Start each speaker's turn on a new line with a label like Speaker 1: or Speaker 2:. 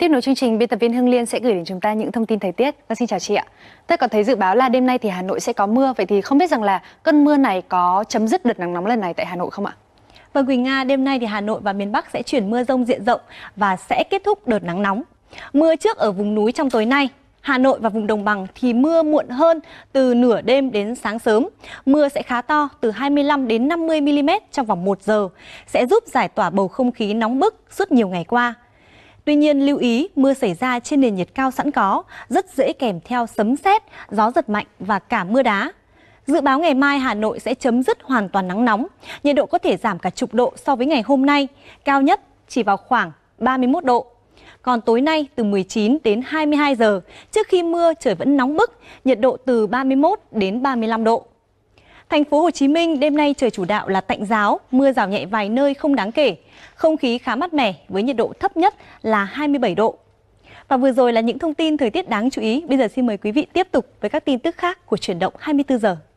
Speaker 1: Tiếp nối chương trình, biên tập viên Hưng Liên sẽ gửi đến chúng ta những thông tin thời tiết. Và vâng, xin chào chị ạ. Tôi còn thấy dự báo là đêm nay thì Hà Nội sẽ có mưa. Vậy thì không biết rằng là cơn mưa này có chấm dứt đợt nắng nóng lần này tại Hà Nội không ạ?
Speaker 2: Vâng Quỳnh Nga, đêm nay thì Hà Nội và miền Bắc sẽ chuyển mưa rông diện rộng và sẽ kết thúc đợt nắng nóng. Mưa trước ở vùng núi trong tối nay, Hà Nội và vùng đồng bằng thì mưa muộn hơn từ nửa đêm đến sáng sớm. Mưa sẽ khá to từ 25 đến 50 mm trong vòng 1 giờ, sẽ giúp giải tỏa bầu không khí nóng bức suốt nhiều ngày qua. Tuy nhiên lưu ý mưa xảy ra trên nền nhiệt cao sẵn có, rất dễ kèm theo sấm sét, gió giật mạnh và cả mưa đá. Dự báo ngày mai Hà Nội sẽ chấm dứt hoàn toàn nắng nóng, nhiệt độ có thể giảm cả chục độ so với ngày hôm nay, cao nhất chỉ vào khoảng 31 độ. Còn tối nay từ 19 đến 22 giờ, trước khi mưa trời vẫn nóng bức, nhiệt độ từ 31 đến 35 độ. Thành phố Hồ Chí Minh đêm nay trời chủ đạo là tạnh giáo, mưa rào nhẹ vài nơi không đáng kể. Không khí khá mát mẻ với nhiệt độ thấp nhất là 27 độ. Và vừa rồi là những thông tin thời tiết đáng chú ý. Bây giờ xin mời quý vị tiếp tục với các tin tức khác của chuyển động 24 giờ.